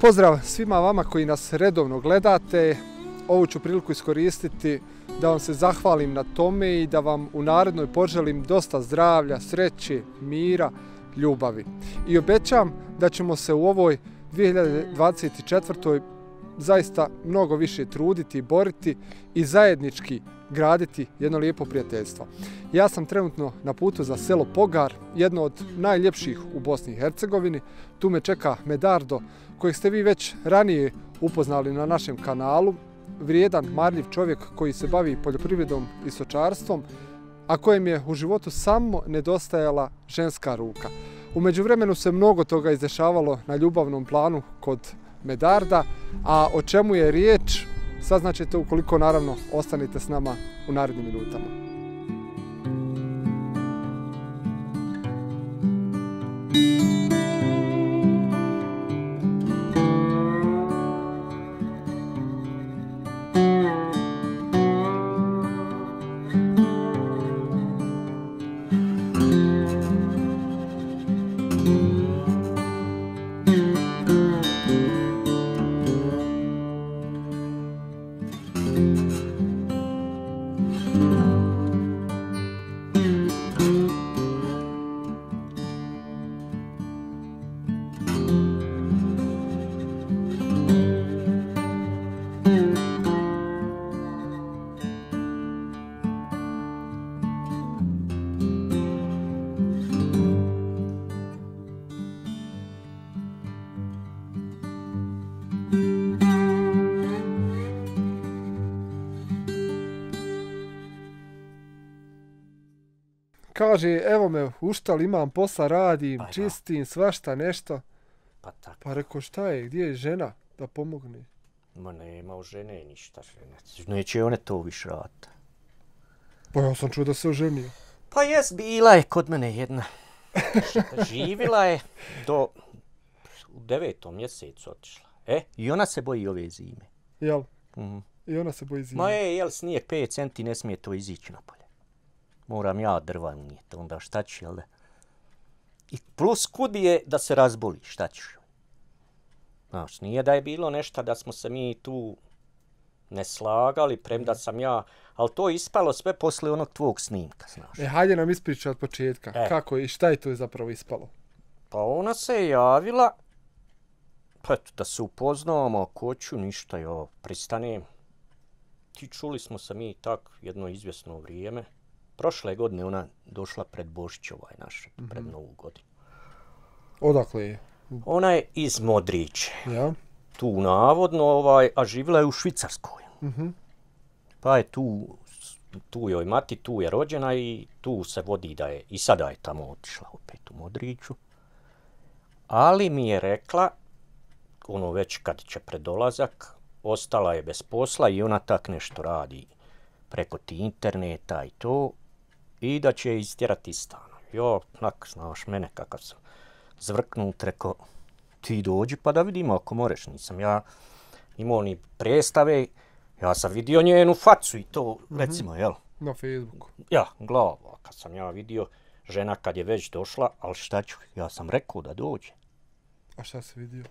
pozdrav svima vama koji nas redovno gledate. Ovu ću priliku iskoristiti da vam se zahvalim na tome i da vam u narednoj poželim dosta zdravlja, sreće, mira, ljubavi. I obećam da ćemo se u ovoj 2024. zaista mnogo više truditi boriti i zajednički graditi jedno lijepo prijateljstvo. Ja sam trenutno na putu za selo Pogar, jedno od najljepših u Bosni i Hercegovini. Tu me čeka Medardo, kojeg ste vi već ranije upoznali na našem kanalu, vrijedan, marljiv čovjek koji se bavi poljoprivredom i sočarstvom, a kojem je u životu samo nedostajala ženska ruka. Umeđu vremenu se mnogo toga izdešavalo na ljubavnom planu kod Medarda, a o čemu je riječ, saznaćete ukoliko naravno ostanite s nama u narednim minutama. Thank you. kaže, evo me, uštal, imam posla, radim, Ajma. Pa čistim, svašta, nešto. Pa tako. Pa rekao, šta je, gdje je žena da pomogne? Ma nema u žene ništa, žene. Neće one to više rata. Pa ja sam čuo da se oženio. Pa jes, bila je kod mene jedna. Živila je do u devetom mjesecu otišla. E, i ona se boji ove zime. Jel? Mhm. I ona se boji zime. Ma je, jel, snije 5 centi, ne smije to izići napolje moram ja drva unijeti, onda šta će, jel da? I plus kud je da se razboli, šta ćeš? Znaš, nije da je bilo nešto da smo se mi tu ne slagali, premda sam ja, ali to je ispalo sve posle onog tvog snimka, znaš. E, hajde nam ispričaj od početka, e. kako i šta je to zapravo ispalo? Pa ona se je javila, pa eto, da se upoznamo, ako ću, ništa, jo, pristanem. Ti čuli smo se mi tak jedno izvjesno vrijeme prošle godine ona došla pred Božić ovaj naš, mm -hmm. pred Novu godinu. Odakle je? Ona je iz Modriće. Ja. Tu navodno, ovaj, a živila je u Švicarskoj. Mm -hmm. Pa je tu, tu joj mati, tu je rođena i tu se vodi da je, i sada je tamo otišla opet u Modriću. Ali mi je rekla, ono već kad će predolazak, ostala je bez posla i ona tak nešto radi preko ti interneta i to, i da će istjerati stan. Jo, tak, znaš mene kakav sam. Zvrknut, rekao, ti dođi pa da vidimo ako moreš. Nisam ja imao ni prestave, ja sam vidio njenu facu i to, mm -hmm. recimo, jel? Na Facebooku. Ja, glava, kad sam ja vidio žena kad je već došla, ali šta ću, ja sam rekao da dođe. A šta si vidio?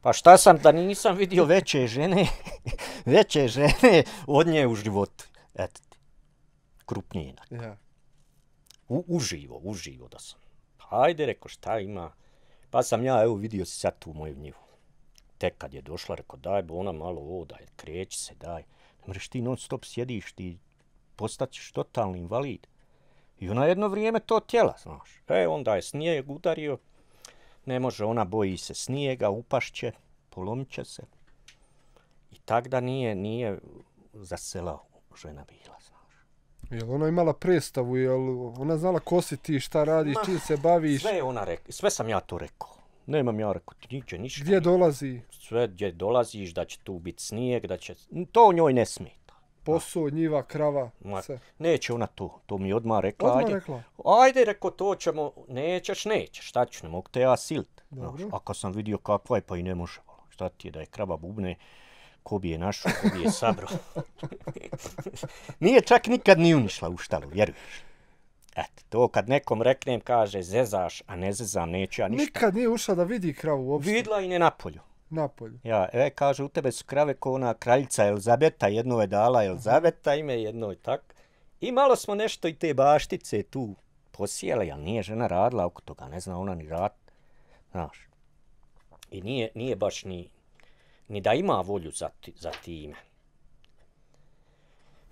Pa šta sam da nisam vidio veće žene, veće žene od nje u životu. Eto ti, krupnije inak. Ja. U, uživo, uživo da sam. Hajde, reko, šta ima? Pa sam ja, evo, vidio se sad tu moju njivu. Tek kad je došla, reko, daj, bo ona malo ovo, daj, kreći se, daj. Mreš, ti non stop sjediš, ti postaćeš totalni invalid. I ona jedno vrijeme to tjela, znaš. E, onda je snijeg udario, ne može, ona boji se snijega, upašće, polomiće se. I tak da nije, nije za sela žena bila. Jel ona imala predstavu, jel ona znala ko si ti, šta radiš, čim se baviš? Sve ona rekla, sve sam ja to rekao. Nemam ja rekao, ti niče, ništa. Gdje dolazi? Sve gdje dolaziš, da će tu biti snijeg, da će... To u njoj ne smeta. Posao, njiva, krava, Ma, sve. Neće ona to, to mi je odmah rekla. Odmah ajde. rekla? Ajde, rekao, to ćemo, nećeš, nećeš, šta ću, ne mogu te ja silit. Dobro. ako sam vidio kakva je, pa i ne može. Ono, šta ti je, da je krava bubne, ko bi je našo, ko bi je sabro. Nije čak nikad ni unišla u štalu, vjeruješ. Eto, to kad nekom reknem, kaže, zezaš, a ne zezam, neću ja ništa. Nikad nije ušla da vidi kravu uopšte. Vidla i ne Na polju. Ja, e, kaže, u tebe su krave ko ona kraljica Elzabeta, jedno je dala Elzabeta, ime jedno je tak. I malo smo nešto i te baštice tu posijele, ali nije žena radila oko toga, ne zna ona ni rad. Znaš, i nije, nije baš ni, ni da ima volju za, za time.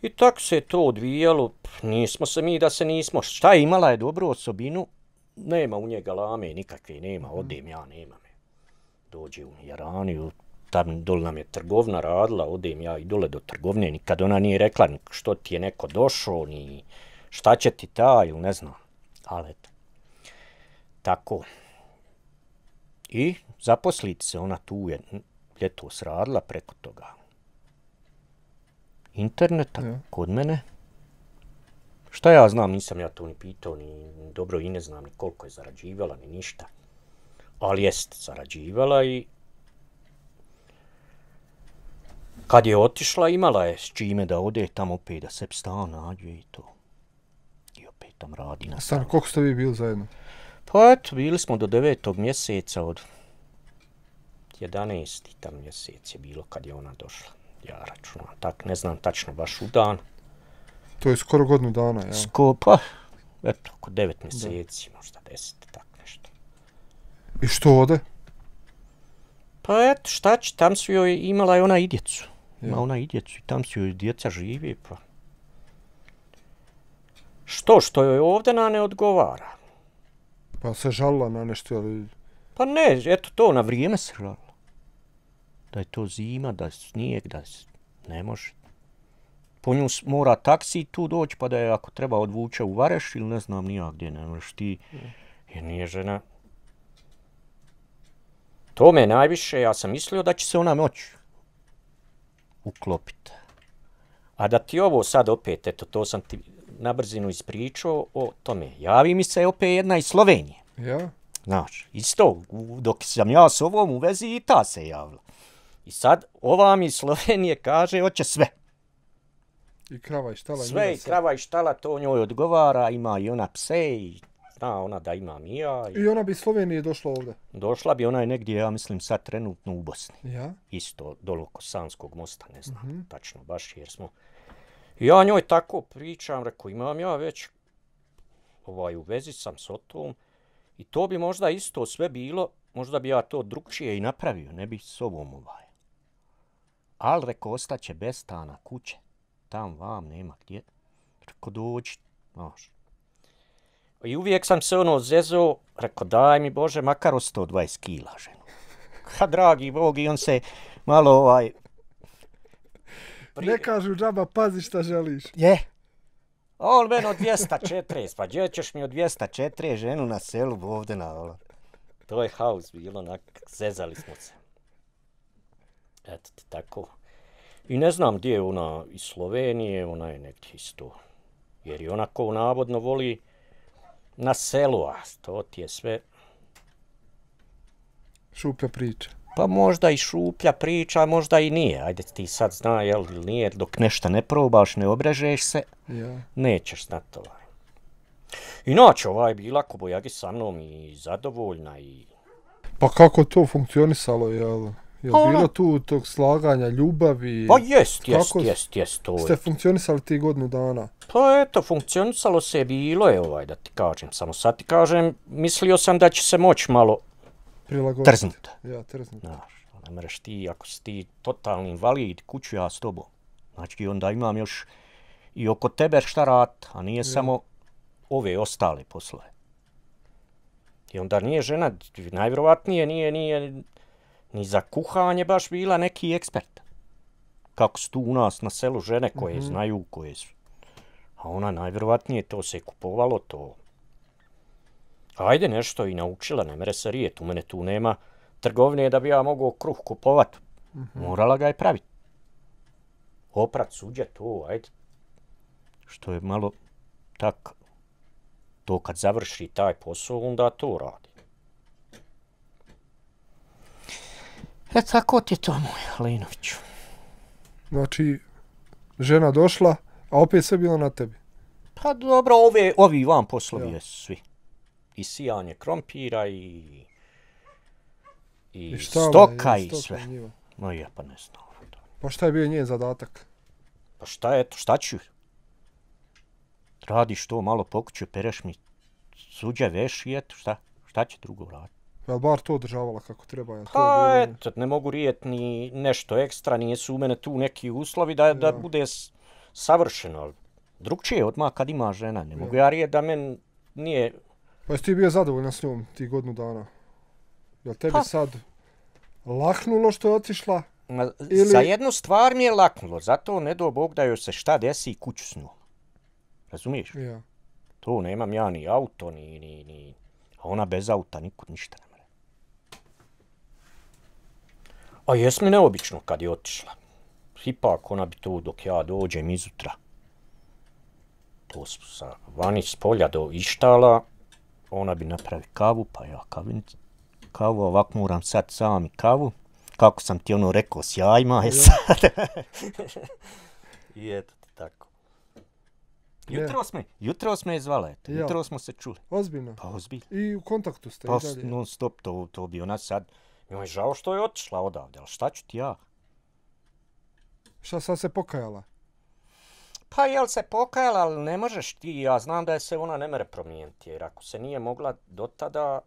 I tako se to odvijalo, nismo se mi da se nismo. Šta je imala je dobru osobinu, nema u njega lame, nikakve nema, odem ja, nema me. Dođe u Jaraniju, tam dole nam je trgovna radila, odem ja i dole do trgovne, nikad ona nije rekla što ti je neko došao, ni šta će ti ta, ili ne znam. Ali eto, tako. I zaposliti se ona tu je ljeto sradila preko toga interneta mm. kod mene. Šta ja znam, nisam ja to ni pitao, ni dobro i ne znam ni koliko je zarađivala, ni ništa. Ali jest zarađivala i kad je otišla imala je s čime da ode tamo opet da se stao nađe i to. I opet tam radi na stanu. Stano, koliko ste vi bili zajedno? Pa eto, bili smo do devetog mjeseca od 11. tam mjesec je bilo kad je ona došla. Ja računam, tak ne znam tačno baš u dan. To je skoro godinu dana, ja? Skopa. eto, oko 9 mjeseci, da. možda 10, tak nešto. I što ode? Pa eto, šta će, tam su joj imala i ona i djecu. Ima ona i djecu i tam su joj djeca živi, pa. Što, što joj ovde na ne odgovara? Pa se žalila na nešto, ali... Pa ne, eto to, na vrijeme se žalila da je to zima, da je snijeg, da je, ne može. Po nju mora taksi tu doći, pa da je ako treba odvuče u Vareš ili ne znam nija gdje, ne možeš ti, jer nije žena. To me najviše, ja sam mislio da će se ona moć uklopiti. A da ti ovo sad opet, eto, to sam ti na brzinu ispričao o tome. Javi mi se opet jedna iz Slovenije. Ja? Znaš, isto, dok sam ja s ovom u vezi i ta se javila. I sad ova mi Slovenije kaže hoće sve. I krava i štala. Sve i krava i štala, to njoj odgovara, ima i ona pse i zna ona da ima i I... I ona bi Slovenije došla ovdje? Došla bi, ona negdje, ja mislim, sad trenutno u Bosni. Ja? Isto, dolo Kosanskog mosta, ne znam, mm-hmm. tačno baš, jer smo... Ja njoj tako pričam, rekao, imam ja već, ovaj, u vezi sam s otom, i to bi možda isto sve bilo, možda bi ja to drugčije i napravio, ne bi s ovom ovaj. Al reko, ostaće bez stana kuće. Tam vam nema gdje. Reko, dođi. Može. I uvijek sam se ono zezo, reko, daj mi Bože, makar o 120 kila ženu. Ha, dragi Bog, i on se malo ovaj... Pri... Ne kažu džaba, pazi šta želiš. Je. On meni od 240, pa gdje ćeš mi od 240 ženu na selu ovdje na... Ono. To je haus bilo, onak, zezali smo se. Eto ti tako. I ne znam gdje je ona iz Slovenije, ona je negdje isto. Jer i ona ko navodno voli na selu, a to ti je sve... Šuplja priča. Pa možda i šuplja priča, možda i nije. Ajde ti sad zna, jel ili nije, dok nešto ne probaš, ne obrežeš se, ja. nećeš znat I ovaj. Inače, ovaj je bila ko bojagi sa mnom i zadovoljna i... Pa kako to funkcionisalo, jel? Je li pa ono- bilo tu tog slaganja, ljubavi? Pa jest, jest, jest, jest, jest. Ste funkcionisali ti godinu dana? Pa eto, funkcionisalo se je bilo je ovaj, da ti kažem. Samo sad ti kažem, mislio sam da će se moć malo Prilagoditi. trznuti. Ja, trznuti. Znaš, ono, ne mreš ti, ako si ti totalni invalid, kuću ja s tobom. Znači onda imam još i oko tebe šta rat, a nije je. samo ove ostale poslove. I onda nije žena, najvjerovatnije nije, nije, ni za kuhanje baš bila neki ekspert. Kako su tu u nas na selu žene koje mm -hmm. znaju koje su. A ona najvjerovatnije to se kupovalo to. Ajde nešto i naučila, ne mere se rijet, u mene tu nema trgovine da bi ja mogao kruh kupovat. Mm -hmm. Morala ga je praviti. Oprat suđa to, ajde. Što je malo tak, to kad završi taj posao, onda to radi. E tako ti to, moj Linoviću. Znači, žena došla, a opet sve bilo na tebi. Pa dobro, ove, ovi vam poslovi ja. svi. I sijanje krompira i... I, I šta stoka i sve. No ja pa ne znam. Pa šta je bio njen zadatak? Pa šta je to, šta ću? Radiš to malo pokuću, pereš mi suđe, veš i eto šta? Šta će drugo raditi? Jel bar to održavala kako treba? Jel pa to bilo... ne mogu rijet ni nešto ekstra, nisu u mene tu neki uslovi da, ja. da bude savršeno. Drugčije je odmah kad ima žena, ne mogu ja rijet da men nije... Pa jesi ti bio zadovoljna s njom ti godinu dana? Jel tebi pa... sad lahnulo što je otišla? Ma, ili... Za jednu stvar mi je laknulo, zato ne do Bog da joj se šta desi i kuću s njom. Razumiješ? Ja. To nemam ja ni auto, ni, ni, ni... A ona bez auta nikud ništa A jes mi neobično kad je otišla. Ipak ona bi to dok ja dođem izutra. To su sa vani s polja do ištala. Ona bi napravi kavu, pa ja kavim kavu. Ovak moram sad sami kavu. Kako sam ti ono rekao, s jajma je sad. I eto ti tako. Jutro smo, jutro smo je zvala, eto. Jutro smo se čuli. Ozbiljno. Pa ozbiljno. I u kontaktu ste. Pa non stop, to, to bi ona sad... Mi je žao što je otišla odavde, ali šta ću ti ja? Šta sad se pokajala? Pa jel se pokajala, ali ne možeš ti, ja znam da je se ona ne mere promijeniti, jer ako se nije mogla do tada...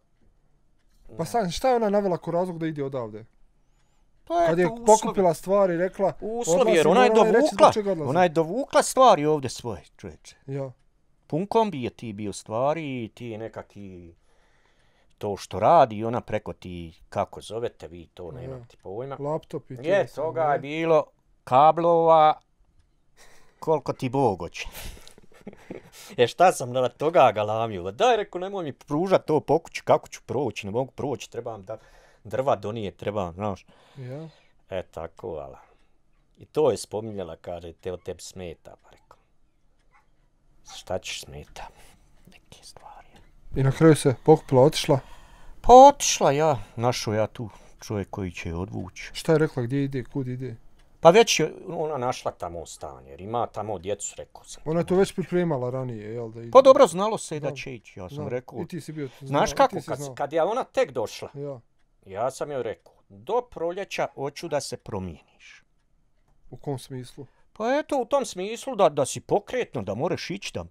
Pa ne. Pa sad, šta je ona navela ko razlog da ide odavde? Pa to je Kad je uslovi. pokupila stvari, rekla... Uslovi, jer ona je dovukla, ona je dovukla stvari ovde svoje, čovječe. Ja. Pun kombi je ti bio stvari, ti je nekakvi... Ti to što radi i ona preko ti, kako zovete vi to, ne imam ti pojma. Laptop i ti. Je, toga je bilo kablova koliko ti Bog hoće. e šta sam na toga galamio? da Daj, reko, nemoj mi pružati to pokuću, kako ću proći, ne mogu proći, trebam da drva donije, trebam, znaš. Ja. Yeah. E, tako, ala. I to je spominjala, kaže, te o tebi smeta, pa rekao. Šta ćeš smeta? Neke stvari. I na kraju se pokupila, otišla? Pa otišla ja, našao ja tu čovjek koji će odvući. Šta je rekla, gdje ide, kud ide? Pa već je ona našla tamo stan, jer ima tamo djecu, rekao sam. Ona je to već pripremala ranije, jel da ide? Pa dobro, znalo se i da, će ići, ja sam da. rekao. I ti si bio znao, Znaš kako, kad, kad je ona tek došla, ja. ja sam joj rekao, do proljeća hoću da se promijeniš. U kom smislu? Pa eto, u tom smislu da, da si pokretno, da moraš ići, tamo.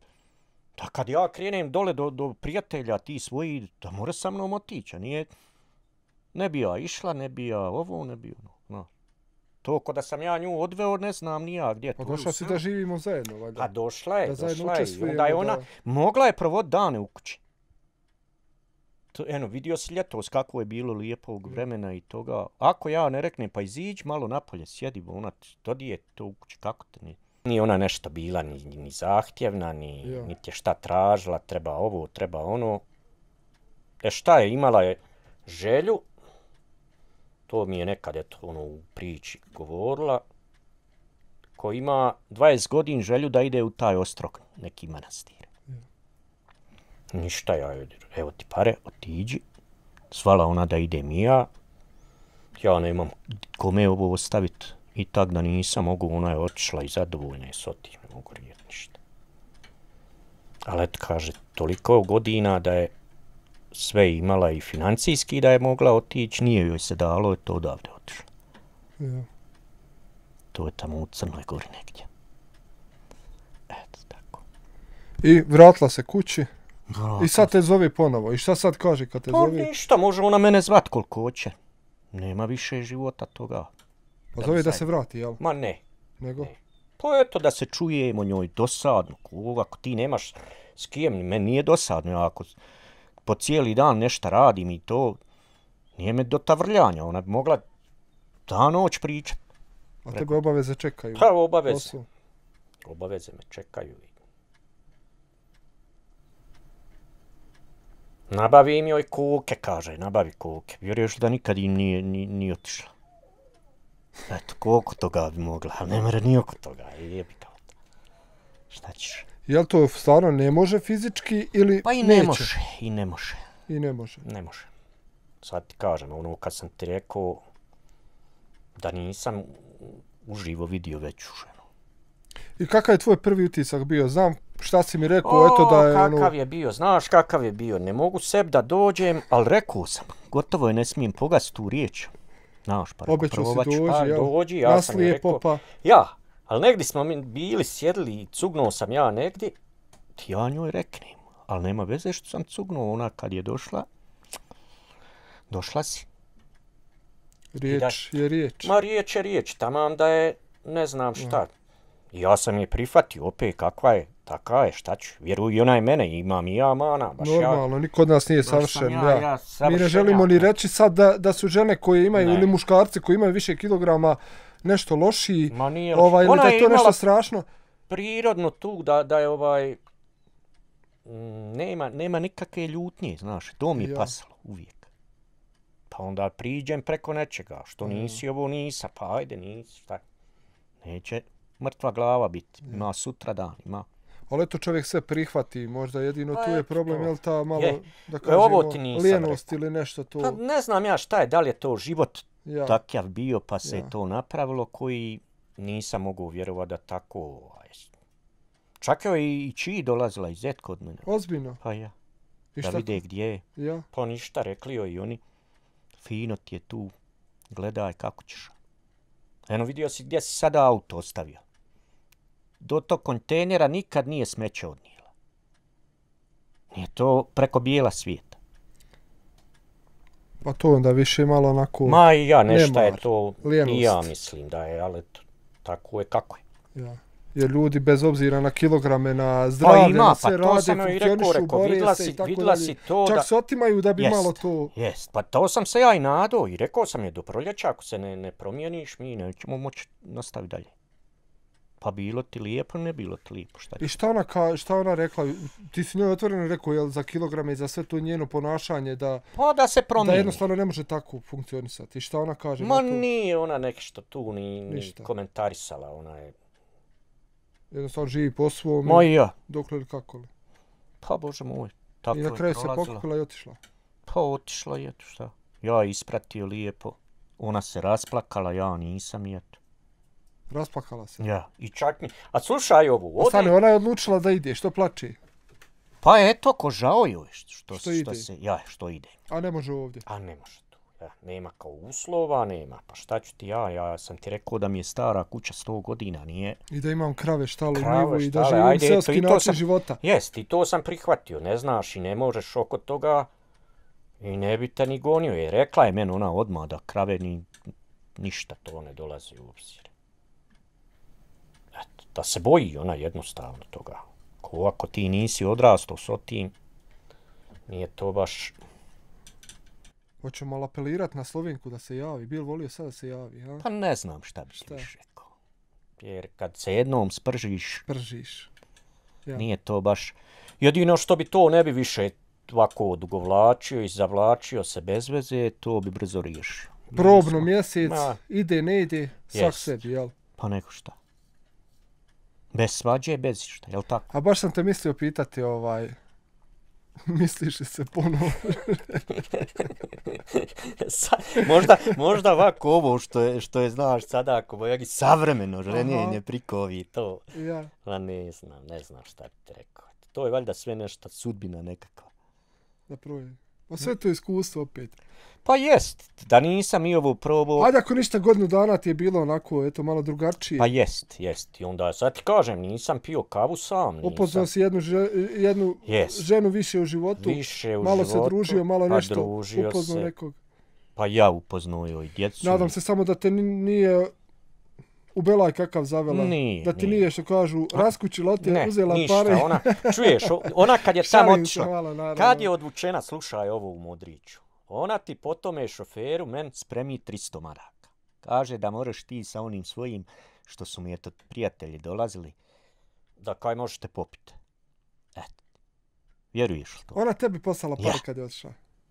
Da kad ja krenem dole do, do prijatelja, ti svoji, da mora sa mnom otići. a Nije, ne bi ja išla, ne bi ja ovo, ne bi ono. No. ko da sam ja nju odveo, ne znam ni ja gdje. Pa došla si da živimo zajedno, valjda. A došla je, da došla je. da je ona, da... mogla je provod dane u kući. To, eno, vidio si ljetos kako je bilo lijepog mm. vremena i toga. Ako ja ne reknem, pa iziđi malo napolje, sjedi, ona, to di je to u kući, kako te nije. Nije ona nešto bila ni, ni zahtjevna, ni, ja. niti je šta tražila, treba ovo, treba ono. E šta je, imala je želju, to mi je nekad eto, ono, u priči govorila, ko ima 20 godin želju da ide u taj ostrog neki manastir. Ja. Ništa ja, evo ti pare, otiđi. Svala ona da ide i ja. Ja nemam kome ovo ostaviti i tak da nisam mogu, ona je otišla i zadovoljna je s otim, ne mogu rijeti ništa. Ali eto kaže, toliko godina da je sve imala i financijski da je mogla otići, nije joj se dalo, je to odavde otišla. Ja. To je tamo u Crnoj gori negdje. Eto, tako. I vratila se kući. Vratla. I sad te zove ponovo. I šta sad kaže kad te pa, zove? Pa ništa, može ona mene zvat koliko hoće. Nema više života toga. Pozove pa da, da se vrati, jel? Ma ne. Nego? Ne. je to da se čujemo njoj dosadno. Kog, ako ti nemaš s kim, meni nije dosadno. Ja ako po cijeli dan nešto radim i to, nije me do tavrljanja. Ona bi mogla ta noć pričat. A tego obaveze čekaju? Pa obaveze. Osu. Obaveze me čekaju. Nabavi mi joj kuke, kaže, nabavi kuke. Vjeruješ da nikad im nije, nije, nije otišla. Eto, koliko toga bi mogla, ali ne mora nije oko toga, jebi kao to. Šta ćeš? Jel to stvarno ne može fizički ili Pa i ne neće? može, i ne može. I ne može? Ne može. Sad ti kažem, ono kad sam ti rekao da nisam uživo vidio veću ženu. I kakav je tvoj prvi utisak bio? Znam šta si mi rekao, o, eto da je kakav ono... kakav je bio, znaš kakav je bio, ne mogu sebi da dođem, ali rekao sam, gotovo je, ne smijem pogasti tu riječ. Znaš, pa rekao, probat dođi, pa dođi, ja, ja sam je rekao, pa. ja, ali negdje smo mi bili sjedli i cugnuo sam ja negdje, ti ja njoj reknem, ali nema veze što sam cugnuo, ona kad je došla, došla si. Riječ da, je riječ. Ma riječ je riječ, tamam da je, ne znam šta, ja sam je prihvatio, opet kakva je, taka je, šta ću, vjeruj i onaj mene, imam i ja mana. Baš Normalno, ja, niko od nas nije savršen. Ja, da. Ja savršen, Mi ne želimo ja, ni reći sad da, da su žene koje imaju, ne. ili muškarci koji imaju više kilograma, nešto loši, Ma nije loši. ovaj, ili je to nešto strašno. prirodno tu da, da je ovaj, mm, nema, nema nikakve ljutnje, znaš, to mi je ja. pasalo uvijek. Pa onda priđem preko nečega, što mm. nisi ovo nisa, pa ajde nisi, šta Neće mrtva glava biti, ima sutra dan, ima Ali eto čovjek sve prihvati, možda jedino pa, tu je problem, je li ta malo, je. da e, kažemo, Ovo ti nisam lijenost ili nešto to? Pa, ne znam ja šta je, da li je to život ja. takav bio pa se ja. to napravilo koji nisam mogu vjerovati da tako... Ovaj, čak je i, i čiji dolazila iz Zet kod mene. Ozbiljno? Pa ja. I da vide gdje je. Ja. Pa ništa, rekli joj i oni. Fino ti je tu, gledaj kako ćeš. Eno vidio si gdje si sada auto ostavio do tog kontejnera nikad nije smeće odnijela. Nije to preko bijela svijeta. Pa to onda više malo onako... Ma i ja nešta je to, lijenost. i ja mislim da je, ali to, tako je kako je. Ja. Jer ljudi bez obzira na kilograme, na zdravlje, pa ima, na pa sve pa rade, funkcionišu, reko, bore se i tako vidla si to Čak da... se otimaju da bi jest, malo to... Jest, pa to sam se ja i nadao i rekao sam je do proljeća, ako se ne, ne promijeniš, mi nećemo moći nastaviti dalje pa bilo ti lijepo, ne bilo ti lijepo. Šta I šta ona, ka, šta ona rekla? Ti si njoj otvoreno rekao jel, za kilograme i za sve to njeno ponašanje da... Pa da se promijeni. Da jednostavno ne može tako funkcionisati. I šta ona kaže? Ma to... nije ona nešto tu ni, ni komentarisala. Ona je... Jednostavno živi po svom. Ma i ja. Dokle li kako li? Pa bože moj. Tako I na kraju se pokupila i otišla. Pa otišla i eto šta. Ja ispratio lijepo. Ona se rasplakala, ja nisam i eto. Raspakala se. Ja. I čak mi... A slušaj ovo. Ode... Ostane, ona je odlučila da ide. Što plače? Pa eto, ko žao joj. Što, što, što ide? Se, ja, što ide. A ne može ovdje? A ne može tu. Ja, nema kao uslova, nema. Pa šta ću ti ja? Ja sam ti rekao da mi je stara kuća 100 godina, nije... I da imam krave štalu krave, i da živim ajde, selski način života. Jest, i to sam prihvatio. Ne znaš i ne možeš oko toga... I ne bi te ni gonio, jer rekla je meni ona odmah da krave ni, ništa to ne dolazi u obzir da se boji ona jednostavno toga. Ko ako ti nisi odrastao s otim, nije to baš... Hoćemo li apelirat na Slovenku da se javi? Bil volio sada da se javi, a? Pa ne znam šta bi šta? ti rekao. Jer kad se jednom spržiš... Spržiš. Ja. Nije to baš... Jedino što bi to ne bi više ovako odugovlačio i zavlačio se bez veze, to bi brzo riješio. Probno mjesec, ide, ne ide, sa sebi, jel? Pa neko šta. Bez svađe, bez ništa, je li tako? A baš sam te mislio pitati, ovaj, misliš li se ponovo? Sa, možda, možda ovako ovo što je, što je znaš sada, ako bojeg i savremeno ženjenje prikovi to. Ja. Ma ne znam, ne znam šta bi te rekao. To je valjda sve nešto, sudbina nekakva. Da provjeri. Pa sve to je iskustvo opet. Pa jest, da nisam i ovo probao... Ajde ako ništa godinu dana ti je bilo onako, eto, malo drugačije. Pa jest, jest. I onda, sad ti kažem, nisam pio kavu sam. Nisam. Upoznao si jednu, že, jednu yes. ženu više u životu. Više u malo životu. Malo se družio, malo pa nešto. Pa družio upoznao se. nekog. Pa ja upoznao joj djecu. Nadam se samo da te nije u Belaj kakav zavela. Nije, da ti nije, nije što kažu, raskućila ti je uzela ništa, pare. Ne, ona, čuješ, ona kad je tamo otišla, kad je odvučena, slušaj ovo u Modriću, ona ti po tome šoferu men spremi 300 maraka. Kaže da moraš ti sa onim svojim, što su mi eto prijatelji dolazili, da kaj možete popiti. Eto. Vjeruješ li to? Ona tebi poslala pare ja. kad je otišla.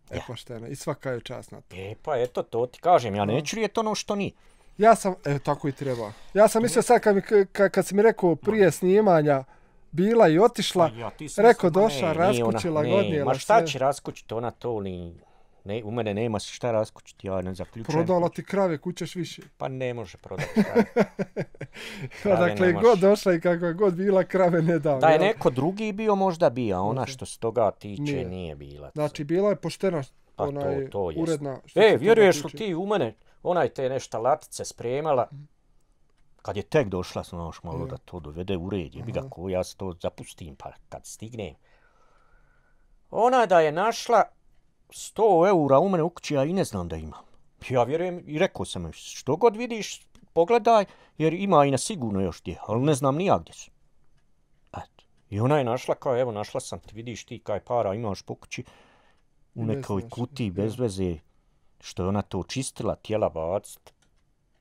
E, ja. pošteno. I svaka je čast na to. E, pa eto, to ti kažem. Ja neću je to ono što nije. Ja sam, e, tako i treba. Ja sam mislio sad kad, mi, kad, kad si mi rekao prije snimanja, bila i otišla, pa ja, ti sam rekao došla, raskućila, godnjela sve. Ma šta će raskućiti ona to, ni, ne, u mene nema se šta raskućiti, ja ne zaključujem. Prodala ti krave, kućeš više. Pa ne može prodati krave. Pa krave dakle, nemaš. god došla i kako je god bila, krave ne dao. Da je neko drugi bio, možda bio, a ona što se toga tiče nije, nije bila. Znači, bila je poštena, pa ona to, to uredna. E, vjeruješ li ti u mene? Ona je te nešta latice spremala. Kad je tek došla, sam ono još malo mm. da to dovede u red. Jebi mm. ga ko, ja se to zapustim pa kad stignem. Ona da je našla 100 eura u mene u kući, ja i ne znam da imam. Ja vjerujem i rekao sam joj, što god vidiš, pogledaj, jer ima i na sigurno još gdje, ali ne znam nijak gdje su. Et. I ona je našla kao, evo našla sam ti, vidiš ti kaj para imaš po kući, u nekoj kutiji bez veze. Ja što je ona to učistila tijela bacit,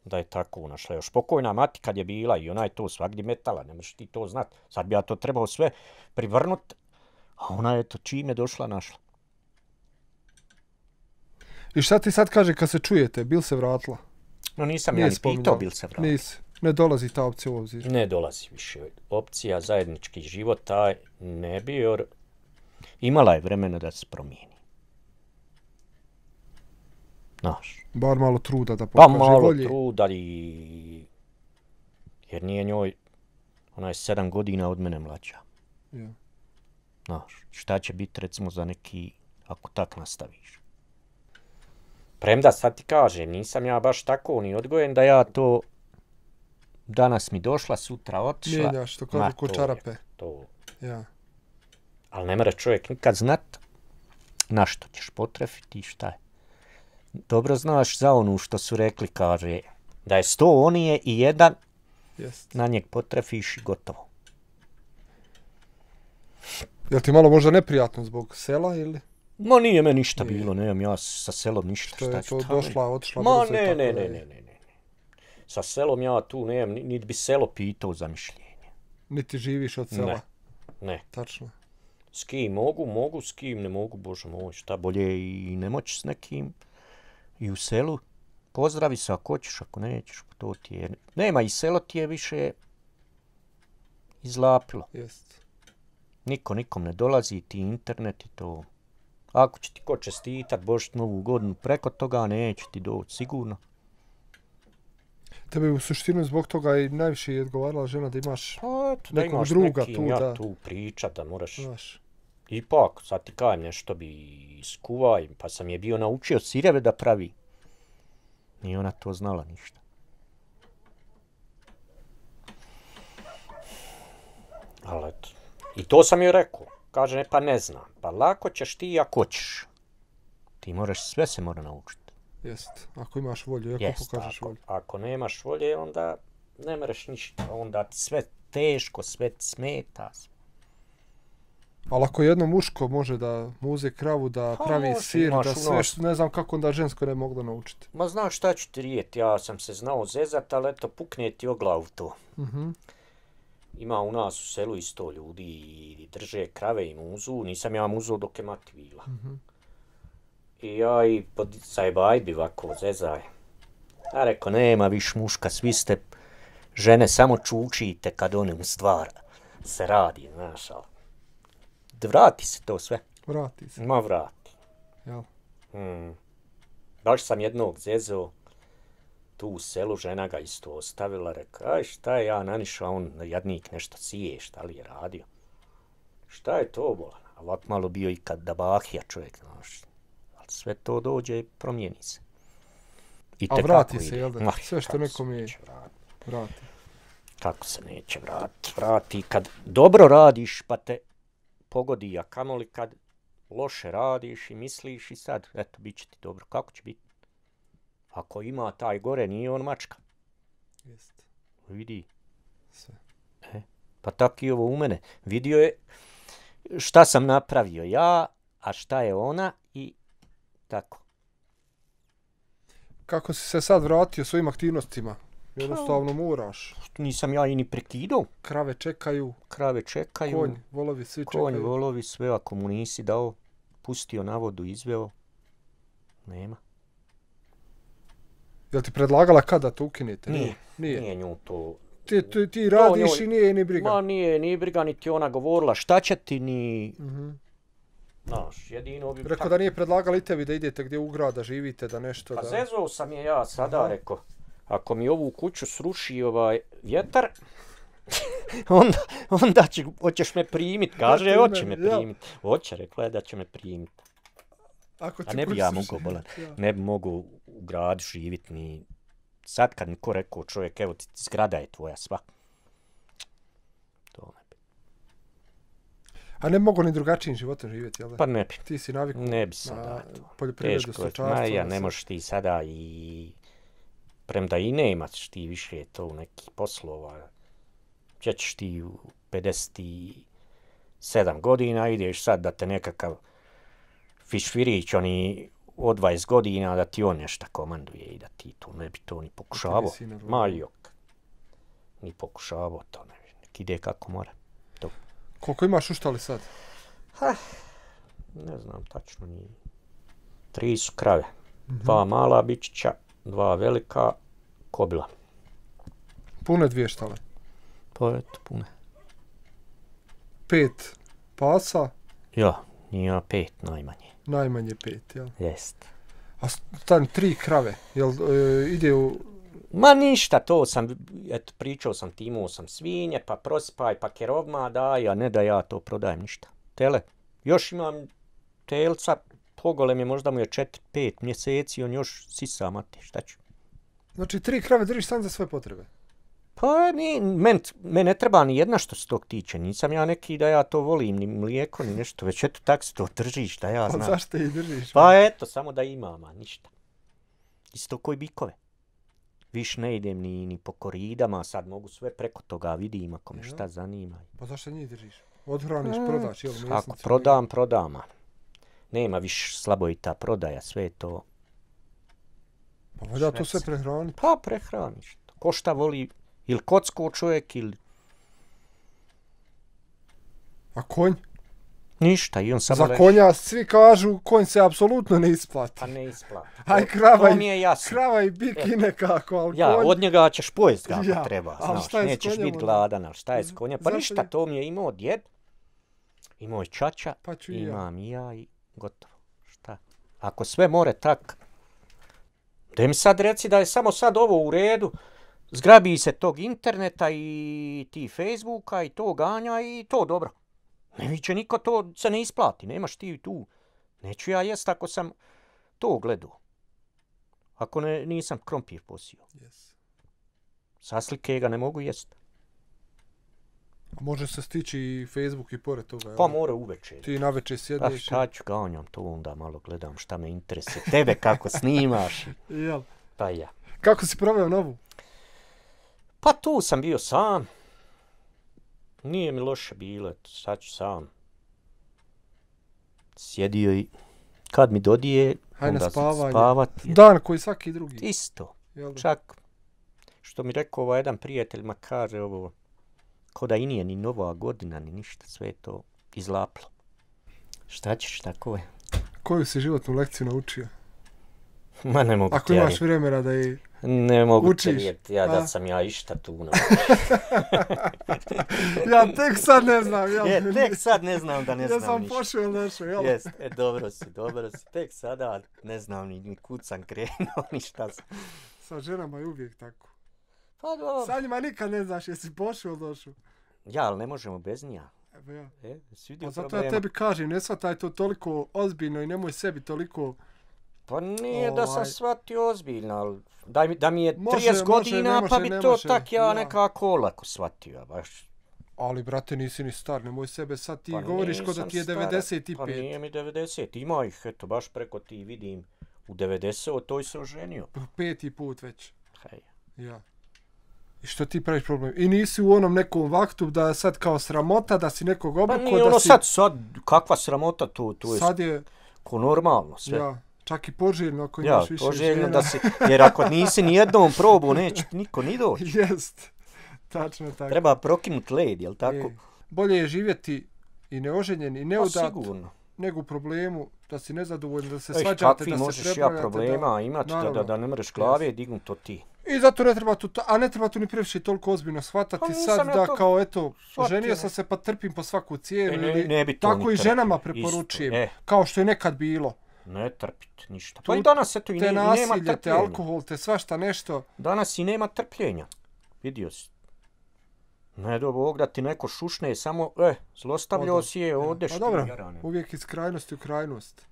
da je tako našla. Još pokojna mati kad je bila i ona je to svakdje metala, ne možeš ti to znat. Sad bi ja to trebao sve privrnut, a ona je to čim je došla našla. I šta ti sad kaže kad se čujete, bil se vratila? No nisam Nije ja ni spominjala. pitao bil se vratila. Nisi. Ne dolazi ta opcija u obzir. Ne dolazi više. Opcija zajednički život taj ne bi, jer imala je vremena da se promijeni. Naš. Bar malo truda da pokaže volje. Pa malo truda i... Jer nije njoj... Ona je sedam godina od mene mlađa. Ja. Naš. šta će biti recimo za neki... Ako tak nastaviš. Premda sad ti kaže, nisam ja baš tako ni odgojen da ja to... Danas mi došla, sutra otišla. Mijenjaš što kao ko čarape. To. Ja. Ali ne mora čovjek nikad znat na što ćeš potrefiti i šta je dobro znaš za onu što su rekli, kaže, da je sto onije i jedan, Jest. na njeg potrefiš i gotovo. Jel ti malo možda neprijatno zbog sela ili? Ma nije me ništa nije. bilo, nemam ja sa selom ništa. Što je šta to ću, došla, ne. otišla? Ma ne, ne, ne, ne, ne, ne, ne. Sa selom ja tu nemam, niti bi selo pitao za mišljenje. Niti živiš od sela? Ne, ne. Tačno. S kim mogu, mogu, s kim ne mogu, bože moj, šta bolje i ne moći s nekim i u selu, pozdravi se ako hoćeš, ako nećeš, to ti je... Nema, i selo ti je više izlapilo. Jest. Niko nikom ne dolazi, ti internet i to... Ako će ti ko čestitak, božit novu godinu, preko toga neće ti doći, sigurno. Tebe u suštinu zbog toga i najviše je odgovarala žena da imaš pa, eto, nekog druga tu. Da... Ja tu priča da moraš... Znaš ipak, sad ti kajem nešto bi skuvaj, pa sam je bio naučio sireve da pravi. Ni ona to znala ništa. Ali eto, i to sam joj rekao. Kaže, ne, pa ne znam. Pa lako ćeš ti ako ćeš. Ti moraš, sve se mora naučiti. Jest, ako imaš volje, ako Jest, pokažeš ako, volje. Ako nemaš volje, onda ne mreš ništa. Onda sve teško, sve smeta, sve. Ali ako jedno muško može da muze kravu, da ha, pa pravi može, sir, da sve što ne znam kako onda žensko ne mogla naučiti. Ma znaš šta ću ti rijeti, ja sam se znao zezat, ali eto pukne ti o glavu to. Uh mhm. -huh. Ima u nas u selu isto ljudi i drže krave i muzu, nisam ja muzu dok je mati bila. Uh mhm. -huh. I ja i pod sajbajbi ovako zezaj. Ja reko, nema viš muška, svi ste žene, samo čučite kad one u stvar se radi, znaš, ali vrati se to sve. Vrati se. Ma vrati. Jel? Mm. Baš sam jednog zezo tu u selu, žena ga isto ostavila, reka, aj šta je ja nanišao, on jadnik nešto sije, šta li je radio. Šta je to bolo? A ovak malo bio i kad da bahija čovjek, znaš. Ali sve to dođe i promijeni se. I A vrati se, jel da? Sve što nekom je, vrati. vrati. Kako se neće vrati? Vrati kad dobro radiš, pa te pogodi, a kamoli kad loše radiš i misliš i sad, eto, bit ti dobro, kako će biti? Ako ima taj gore, nije on mačka. Jeste. Vidi. Sve. E, pa tako i ovo u mene. Vidio je šta sam napravio ja, a šta je ona i tako. Kako si se sad vratio svojim aktivnostima? Jednostavno pa, moraš. Nisam ja i ni prekidao. Krave čekaju. Krave čekaju. Konj, volovi, svi čekaju. Konj, volovi, sve, ako mu nisi dao, pustio na vodu, izveo, nema. Jel ti predlagala kada to ukinete? Nije. Nije, nije nju to... Ti, ti, ti radiš no, njoj, i nije ni briga. Ma nije, ni briga, ni ti ona govorila šta će ti ni... Mm -hmm. Naš, jedino bi... Rekao tako... da nije predlagala i tebi da idete gdje u grada živite, da nešto... Pa da... zezo sam je ja sada, Aha. rekao ako mi ovu kuću sruši ovaj vjetar, onda, onda će, hoćeš me primit, pa kaže, ja hoće me primit. Hoće, rekla je da će me primit. Ako A ne bi ja mogu, ja. ne bi mogu u grad živit ni... Sad kad mi ko rekao čovjek, evo ti, zgrada je tvoja sva. To ne bi. A ne mogu ni drugačijim životom živjeti, jel? Pa ne bi. Ti si navikao na poljoprivredu, stočarstvo. Ja, ne možeš ti sada i premda i ne imaš ti više to neki poslova, će ćeš ti 57 godina, ideš sad da te nekakav fišvirić, oni od 20 godina, da ti on nešto komanduje i da ti to ne bi to ni pokušavao. Maljok. Ni pokušavao to, ne bi. Nek ide kako mora. To. Koliko imaš uštali sad? Ha, ne znam, tačno ni. Tri su krave. Mm Dva mala bićića, dva velika kobila. Pune dvije štale? Pa pune. Pet pasa? Ja, ima pet najmanje. Najmanje pet, jel? Jest. A stan tri krave, jel e, ide u... Ma ništa, to sam, eto, pričao sam timu, sam svinje, pa prosipaj, pa kerovma daj, a ne da ja to prodajem, ništa. Tele, još imam telca, pogolem je, možda mu je 4-5 mjeseci, on još sisa, mate, šta će Znači, tri krave držiš sam za svoje potrebe? Pa, ni, men, me ne treba ni jedna što se tog tiče. Nisam ja neki da ja to volim, ni mlijeko, ni nešto. Već eto, tak se to držiš, da ja pa znam. Pa, zašto je držiš? Pa, eto, samo da imam, a ništa. Isto koji bikove. Viš ne idem ni, ni po koridama, sad mogu sve preko toga vidim ako me šta zanima. Pa zašto njih držiš? Odhraniš, e, prodaš, jel? Ako prodam, prodam nema viš slabo i ta prodaja, sve to... Pa valja to sve prehrani. Pa prehraniš. Ko šta voli, ili kocko čovjek, ili... A konj? Ništa, i on samo Za konja reži. svi kažu, konj se apsolutno ne isplati. Pa ne isplati. Aj, krava, to, to i, jasno. krava i bik e, nekako, ali ja, konj... Ja, od njega ćeš pojest ga, ja, treba, znaš, nećeš biti gladan, ali šta je s konjem? Pa ništa, to mi je imao djed, imao je čača, pa ću imam i ja i gotovo. Šta? Ako sve more tak, da mi sad reci da je samo sad ovo u redu, zgrabi se tog interneta i ti Facebooka i to ganja i to dobro. Ne viće niko to se ne isplati, nemaš ti tu. Neću ja jest ako sam to gledao. Ako ne, nisam krompir posio. Yes. Sa ga ne mogu jesti može se stići i Facebook i pored toga. Pa mora uveče. Ti na veče sjedeš. Pa šta ću ganjam to onda malo gledam šta me interesuje. Tebe kako snimaš. Jel. Pa ja. Kako si proveo novu? Pa tu sam bio sam. Nije mi loše bilo. Sad ću sam. Sjedio i kad mi dodije. Hajde na spavanje. Spavat. Dan koji svaki drugi. Isto. Jel. Čak što mi rekao ovaj jedan prijatelj, makar kaže ovo, Kao da i nije ni nova godina, ni ništa, sve to izlaplo. Šta ćeš, tako je. Koju si životnu lekciju naučio? Ma ne mogu Ako ti imaš vremena da je... Ne mogu učiš. Te, ja da sam ja išta tu ja tek sad ne znam. Ja. Je, tek sad ne znam da ne ja znam ništa. Ja sam pošao nešto, jel? Jes, e, dobro si, dobro si. Tek sad ne znam ni, ni kud sam krenuo, ni sam. Sa ženama je uvijek tako. Pa dobro. Sa njima nikad ne znaš jesi pošao ili došao. Ja, ali ne možemo bez nja. E, ja. e, pa zato problema. ja tebi kažem, ne shvataj to toliko ozbiljno i nemoj sebi toliko... Pa nije ovaj... da sam ovaj. shvatio ozbiljno, ali mi, da mi je 30 može, godina pa može, pa bi to može. tak ja, ja nekako olako shvatio, baš. Ali brate nisi ni star, nemoj sebe sad ti pa govoriš kod da ti je 95. Pa nije mi 90, ima ih, eto baš preko ti vidim u 90, o toj se oženio. Pa peti put već. Hej. Ja i što ti praviš problem. I nisi u onom nekom vaktu da sad kao sramota da si nekog obuko. Pa nije ono si... sad, sad, kakva sramota tu, tu je. Sad je. Ko normalno sve. Ja. Čak i poželjno ako imaš ja, više poželjno da si, jer ako nisi ni jednom probu, neće niko ni doći. Jest, tačno tako. Treba prokinut led, jel tako? E, bolje je živjeti i neoženjen i pa neudat. Pa sigurno. Nego u problemu, da si nezadovoljan, da se svađate, da se prebrojate. Kakvi možeš ja problema imati da, da, ne mreš glave, yes. dignu to ti. I zato ne treba tu, a ne treba tu ni previše toliko ozbiljno shvatati ali pa sad da to... kao eto, ženio sam se pa trpim po svaku cijenu. E, ne, ne bi to Tako i ženama trpim. preporučujem, e. kao što je nekad bilo. Ne trpite ništa. pa i danas eto i ne, nema trpljenja. Te nasilje, te alkohol, te svašta nešto. Danas i nema trpljenja, vidio si. Ne do Bog da ti neko šušne, samo, e, eh, zlostavljao si je, e, odeš. Pa dobro, uvijek iz krajnosti u krajnosti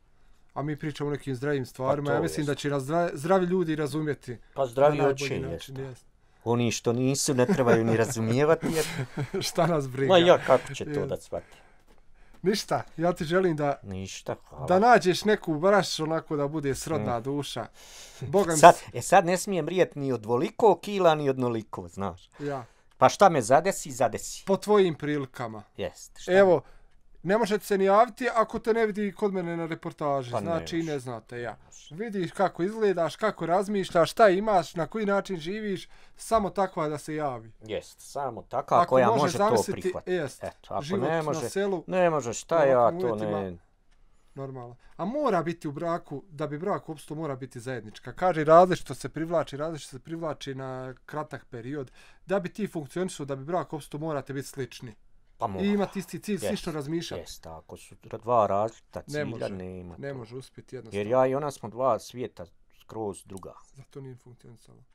a mi pričamo o nekim zdravim stvarima. Pa ja mislim jest. da će nas zdravi ljudi razumjeti. Pa zdravi na oči način, jest. jest. Oni što nisu ne trebaju ni razumijevati. Jer... šta nas briga? Ma ja kako će to da shvati? Ništa, ja ti želim da Ništa, da nađeš neku baraš onako da bude srodna mm. duša. Boga sad, mi... E sad ne smijem rijet ni od voliko kila ni od noliko, znaš. Ja. Pa šta me zadesi, zadesi. Po tvojim prilikama. Jest. Šta Evo, ne možete se ni javiti ako te ne vidi kod mene na reportaži. Pa znači, ne, ne znate ja. Vidiš kako izgledaš, kako razmišljaš, šta imaš, na koji način živiš, samo takva da se javi. Jest, samo takva ako koja može, to prihvatiti. Jest, Eto, ako ne može, selu, ne može, šta ja to ne... Normalno. A mora biti u braku, da bi brak uopšte mora biti zajednička. Kaže, različito se privlači, različito se privlači na kratak period. Da bi ti funkcionisuo, da bi brak uopšte morate biti slični. Pa mora. I imati isti cilj, yes. slično razmišljati. Jeste, ako su dva različita cilja, ne može, nema. Ne može uspjeti jednostavno. Jer ja i ona smo dva svijeta, skroz druga. Zato nije funkcionisalo.